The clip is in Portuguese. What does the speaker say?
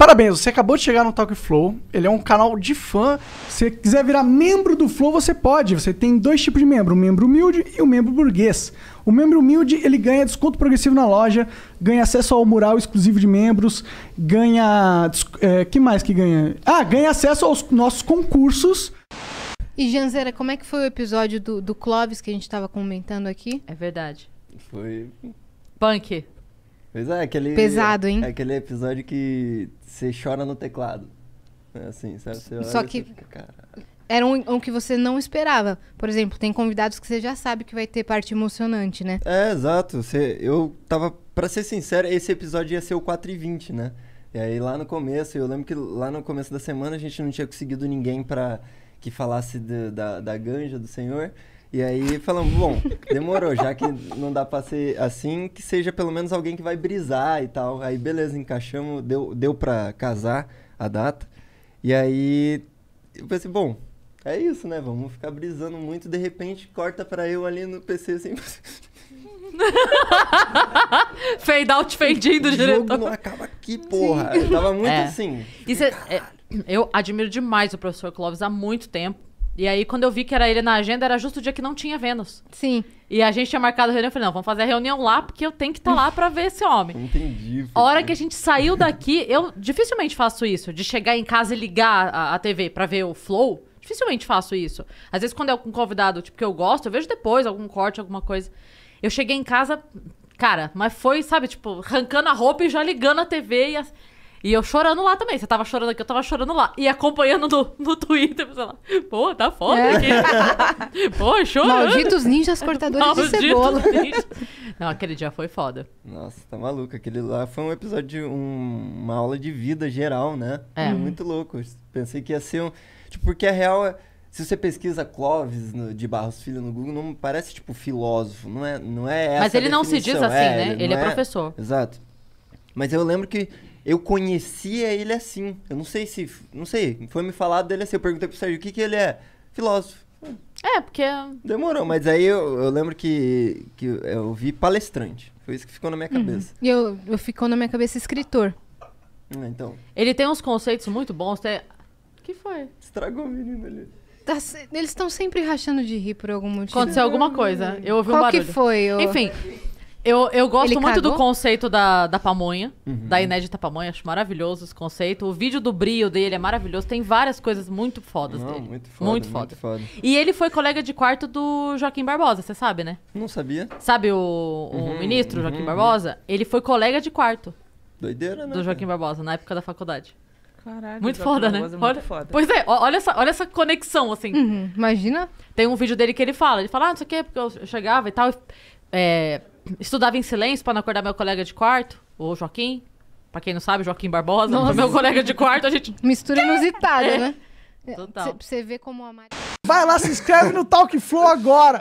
Parabéns, você acabou de chegar no Talk Flow. Ele é um canal de fã. Se você quiser virar membro do Flow, você pode. Você tem dois tipos de membro, um membro humilde e um membro burguês. O membro humilde, ele ganha desconto progressivo na loja, ganha acesso ao mural exclusivo de membros, ganha... É, que mais que ganha? Ah, ganha acesso aos nossos concursos. E, Janzeira, como é que foi o episódio do, do Clóvis que a gente estava comentando aqui? É verdade. Foi... Punk. Pois é, aquele. Pesado, hein? É aquele episódio que você chora no teclado. É assim, sabe? Você Só que. Fica, era um, um, que você não esperava. Por exemplo, tem convidados que você já sabe que vai ter parte emocionante, né? É, exato. Você, eu tava. Pra ser sincero, esse episódio ia ser o 4 e 20, né? E aí lá no começo, eu lembro que lá no começo da semana a gente não tinha conseguido ninguém para que falasse da, da ganja do senhor. E aí falamos, bom, demorou, já que não dá pra ser assim, que seja pelo menos alguém que vai brisar e tal. Aí beleza, encaixamos, deu, deu pra casar a data. E aí eu pensei, bom, é isso, né? Vamos ficar brisando muito, de repente corta pra eu ali no PC assim. fade out, fade in do diretor. não acaba aqui, porra. Eu tava muito é. assim. É, é, eu admiro demais o professor Clóvis há muito tempo. E aí, quando eu vi que era ele na agenda, era justo o dia que não tinha Vênus. Sim. E a gente tinha marcado a reunião. Eu falei, não, vamos fazer a reunião lá, porque eu tenho que estar tá lá para ver esse homem. Entendi. A hora que a gente saiu daqui, eu dificilmente faço isso, de chegar em casa e ligar a, a TV para ver o Flow. Dificilmente faço isso. Às vezes, quando é algum convidado tipo, que eu gosto, eu vejo depois algum corte, alguma coisa. Eu cheguei em casa, cara, mas foi, sabe, tipo, arrancando a roupa e já ligando a TV. E a... E eu chorando lá também. Você tava chorando aqui, eu tava chorando lá. E acompanhando no, no Twitter, sei lá. Pô, tá foda é. aqui. Pô, chorando. Malditos ninjas cortadores Malditos de cebola. Ninjas. Não, aquele dia foi foda. Nossa, tá maluco. Aquele lá foi um episódio, de um, uma aula de vida geral, né? É. Foi muito louco. pensei que ia ser um... Tipo, porque a real é... Se você pesquisa Clóvis no, de Barros Filho no Google, não parece tipo filósofo, não é, não é essa Mas ele não se diz assim, é, né? Ele, ele é, é professor. Exato. Mas eu lembro que eu conhecia ele assim. Eu não sei se. Não sei. Foi me falado dele assim. Eu perguntei pro Sérgio o que, que ele é. Filósofo. É, porque. Demorou, mas aí eu, eu lembro que, que eu vi palestrante. Foi isso que ficou na minha uhum. cabeça. E eu, eu ficou na minha cabeça escritor. Ah, então. Ele tem uns conceitos muito bons. O que foi? Estragou o menino ali. Tá Eles estão sempre rachando de rir por algum motivo. Aconteceu alguma coisa. Eu ouvi um Qual barulho. que foi? Enfim, eu, eu gosto Ele muito cagou? do conceito da, da pamonha, uhum. da inédita pamonha, acho maravilhoso esse conceito. O vídeo do brio dele é maravilhoso, tem várias coisas muito fodas Não, dele. Muito foda, muito foda. Muito foda. E ele foi colega de quarto do Joaquim Barbosa, você sabe, né? Não sabia. Sabe o, o uhum, ministro uhum, Joaquim uhum, Barbosa? Ele foi colega de quarto. Doideira, né? Do Joaquim Barbosa, na época da faculdade. Caralho, muito foda, né? É muito olha, foda. Pois é, olha essa, olha essa conexão, assim. Uhum, imagina. Tem um vídeo dele que ele fala, ele fala, ah, não sei o que, porque eu chegava e tal. É, Estudava em silêncio para não acordar meu colega de quarto, o Joaquim. Pra quem não sabe, Joaquim Barbosa, Nossa. meu colega de quarto, a gente. Mistura inusitada, é. né? Total. você vê como a Maria. Vai lá, se inscreve no Talk Flow agora!